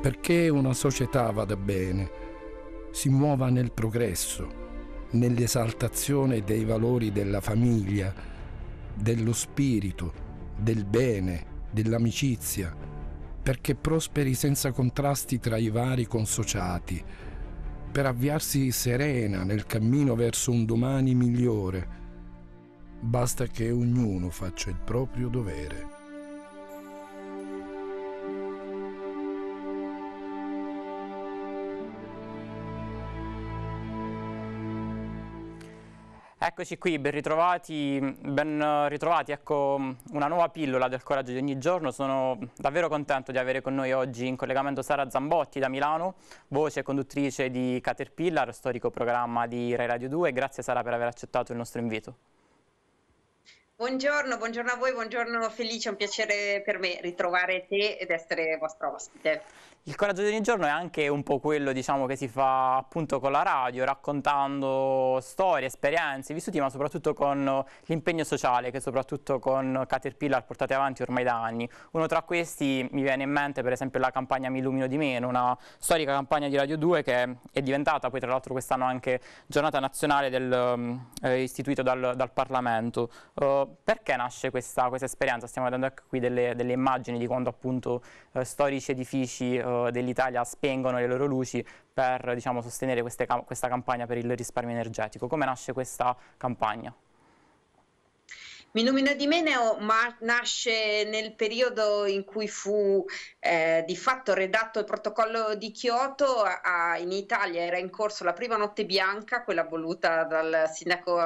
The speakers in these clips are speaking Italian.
Perché una società vada bene, si muova nel progresso, nell'esaltazione dei valori della famiglia, dello spirito, del bene, dell'amicizia, perché prosperi senza contrasti tra i vari consociati, per avviarsi serena nel cammino verso un domani migliore. Basta che ognuno faccia il proprio dovere. Eccoci qui, ben ritrovati, ben ritrovati, ecco una nuova pillola del coraggio di ogni giorno, sono davvero contento di avere con noi oggi in collegamento Sara Zambotti da Milano, voce e conduttrice di Caterpillar, storico programma di Rai Radio 2, grazie Sara per aver accettato il nostro invito. Buongiorno, buongiorno a voi, buongiorno Felice, è un piacere per me ritrovare te ed essere vostro ospite. Il coraggio di ogni giorno è anche un po' quello diciamo, che si fa appunto con la radio, raccontando storie, esperienze vissuti, ma soprattutto con l'impegno sociale che soprattutto con Caterpillar portate avanti ormai da anni. Uno tra questi mi viene in mente per esempio la campagna Mi illumino di meno, una storica campagna di Radio 2 che è diventata poi tra l'altro quest'anno anche giornata nazionale del, eh, istituita dal, dal Parlamento. Uh, perché nasce questa, questa esperienza? Stiamo vedendo ecco qui delle, delle, immagini di quando appunto eh, storici edifici eh, dell'Italia spengono le loro luci per diciamo, sostenere queste, questa campagna per il risparmio energetico. Come nasce questa campagna? Mi nomina di Meneo nasce nel periodo in cui fu eh, di fatto redatto il protocollo di Kyoto, a, in Italia era in corso la prima notte bianca, quella voluta dal sindaco,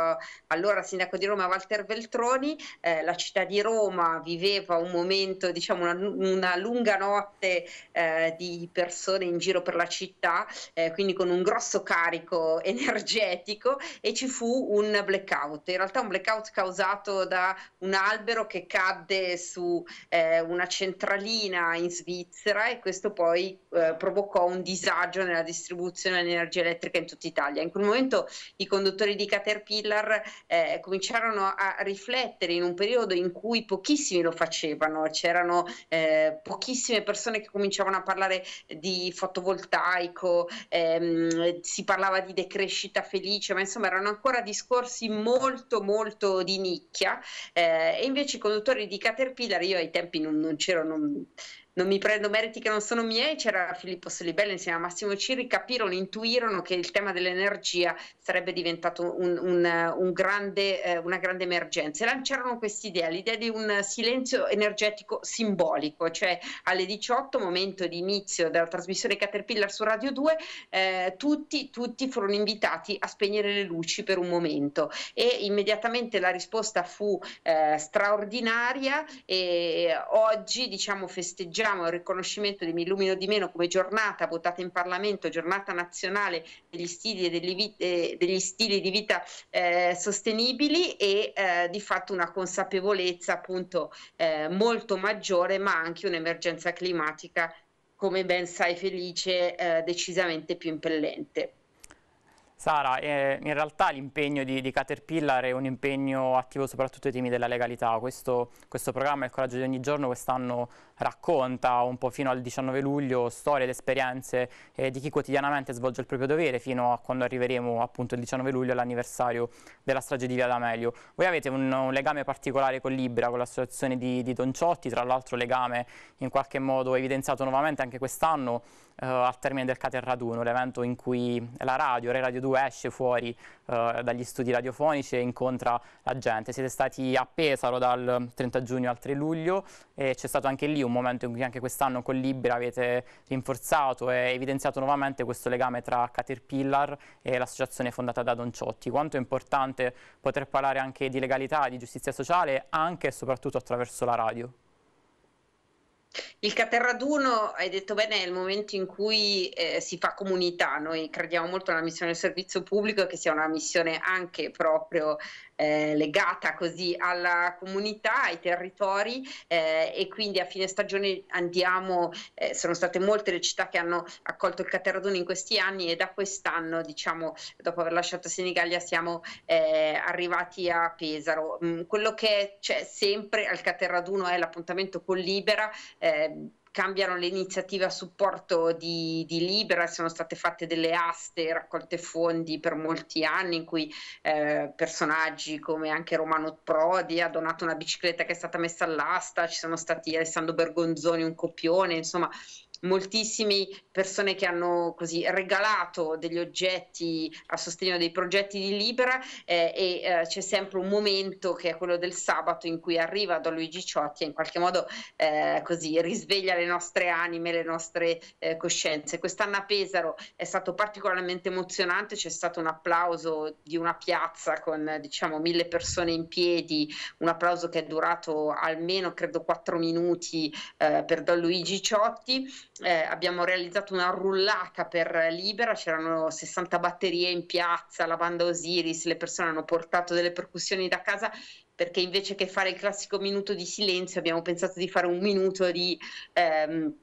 allora sindaco di Roma Walter Veltroni, eh, la città di Roma viveva un momento, diciamo una, una lunga notte eh, di persone in giro per la città, eh, quindi con un grosso carico energetico e ci fu un blackout, in realtà un blackout causato da da un albero che cadde su eh, una centralina in Svizzera e questo poi eh, provocò un disagio nella distribuzione dell'energia elettrica in tutta Italia. In quel momento i conduttori di Caterpillar eh, cominciarono a riflettere in un periodo in cui pochissimi lo facevano, c'erano eh, pochissime persone che cominciavano a parlare di fotovoltaico, ehm, si parlava di decrescita felice, ma insomma erano ancora discorsi molto molto di nicchia eh, e invece i conduttori di Caterpillar, io ai tempi non, non c'ero, non, non mi prendo meriti che non sono miei, c'era Filippo Solibelli insieme a Massimo Ciri, capirono, intuirono che il tema dell'energia sarebbe diventato un, un, un grande, eh, una grande emergenza e lanciarono quest'idea, l'idea di un silenzio energetico simbolico, cioè alle 18, momento di inizio della trasmissione Caterpillar su Radio 2, eh, tutti, tutti furono invitati a spegnere le luci per un momento e immediatamente la risposta fu eh, straordinaria e oggi diciamo festeggiamo festeggiamo il riconoscimento di Mi Illumino di Meno come giornata votata in Parlamento, giornata nazionale degli stili, vite, degli stili di vita eh, sostenibili e eh, di fatto una consapevolezza appunto eh, molto maggiore ma anche un'emergenza climatica come ben sai Felice eh, decisamente più impellente. Sara, eh, in realtà l'impegno di, di, Caterpillar è un impegno attivo soprattutto ai temi della legalità. Questo, questo programma, Il coraggio di ogni giorno, quest'anno racconta un po' fino al 19 luglio storie ed esperienze eh, di chi quotidianamente svolge il proprio dovere fino a quando arriveremo appunto il 19 luglio all'anniversario della strage di Via D'Amelio. Voi avete un, un, legame particolare con Libra, con l'associazione di, di Ciotti, tra l'altro legame in qualche modo evidenziato nuovamente anche quest'anno eh, al termine del Cater Raduno, l'evento in cui la radio, Re Radio 2, esce fuori eh, dagli studi radiofonici e incontra la gente. Siete stati a Pesaro dal 30 giugno al 3 luglio e c'è stato anche lì un momento in cui anche quest'anno con Libera avete rinforzato e evidenziato nuovamente questo legame tra Caterpillar e l'associazione fondata da Don Ciotti. Quanto è importante poter parlare anche di legalità, di giustizia sociale, anche e soprattutto attraverso la radio? Il Caterraduno, hai detto bene, è il momento in cui eh, si fa comunità. Noi crediamo molto nella missione del servizio pubblico che sia una missione anche proprio eh, legata così alla comunità, ai territori eh, e quindi a fine stagione andiamo, eh, sono state molte le città che hanno accolto il Caterraduno in questi anni e da quest'anno, diciamo, dopo aver lasciato Senigallia siamo eh, arrivati a Pesaro. Mm, quello che c'è sempre al Caterraduno è l'appuntamento con Libera eh, cambiano le iniziative a supporto di, di, Libera, sono state fatte delle aste, raccolte fondi per molti anni in cui eh, personaggi come anche Romano Prodi ha donato una bicicletta che è stata messa all'asta, ci sono stati Alessandro Bergonzoni, un copione, insomma moltissime persone che hanno così regalato degli oggetti a sostegno dei progetti di Libera eh, e eh, c'è sempre un momento che è quello del sabato in cui arriva Don Luigi Ciotti e in qualche modo eh, così risveglia le le nostre anime, le nostre eh, coscienze. Quest'anno a Pesaro è stato particolarmente emozionante, c'è stato un applauso di una piazza con diciamo mille persone in piedi, un applauso che è durato almeno credo quattro minuti eh, per Don Luigi Ciotti. Eh, abbiamo realizzato una rullata per Libera, c'erano 60 batterie in piazza, la banda Osiris, le persone hanno portato delle percussioni da casa perché invece che fare il classico minuto di silenzio abbiamo pensato di fare un minuto di ehm,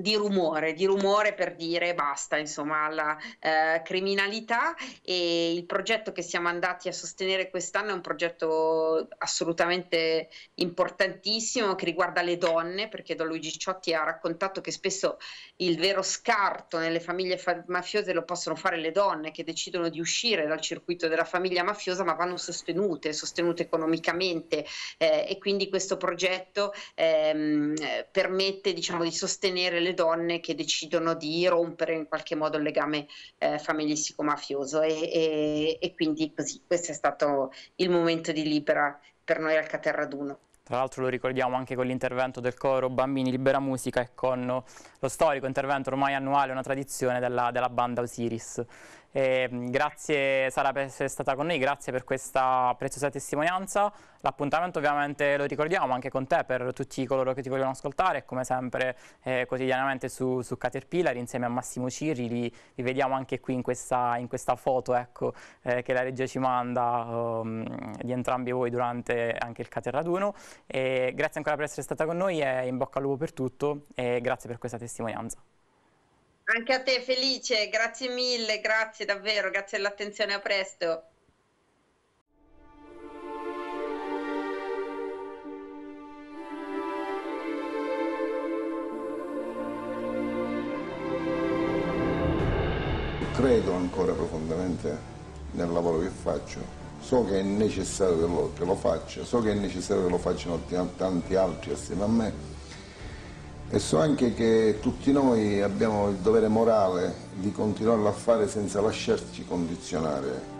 di rumore, di rumore per dire basta insomma alla eh, criminalità e il progetto che siamo andati a sostenere quest'anno è un progetto assolutamente importantissimo che riguarda le donne perché Don Luigi Ciotti ha raccontato che spesso il vero scarto nelle famiglie fa- mafiose lo possono fare le donne che decidono di uscire dal circuito della famiglia mafiosa ma vanno sostenute, sostenute economicamente eh, e quindi questo progetto ehm, permette diciamo di sostenere le delle donne che decidono di rompere in qualche modo il legame eh, familistico-mafioso e, e, e quindi così questo è stato il momento di Libera per noi al Caterraduno. Tra l'altro lo ricordiamo anche con l'intervento del coro Bambini Libera Musica e con lo storico intervento ormai annuale, una tradizione della, della banda Osiris. Eh, grazie Sara per essere stata con noi, grazie per questa preziosa testimonianza. L'appuntamento ovviamente lo ricordiamo anche con te per tutti coloro che ti vogliono ascoltare come sempre eh, quotidianamente su, su, Caterpillar insieme a Massimo Cirri, li, li vediamo anche qui in questa, in questa foto ecco, eh, che la regia ci manda um, di entrambi voi durante anche il Caterraduno. grazie ancora per essere stata con noi e in bocca al lupo per tutto e grazie per questa testimonianza. Anche a te Felice, grazie mille, grazie davvero, grazie dell'attenzione, a presto. Credo ancora profondamente nel lavoro che faccio. So che è necessario che lo, che lo faccia, so che è necessario che lo facciano tanti altri assieme a me e so anche che tutti noi abbiamo il dovere morale di continuarlo a fare senza lasciarci condizionare.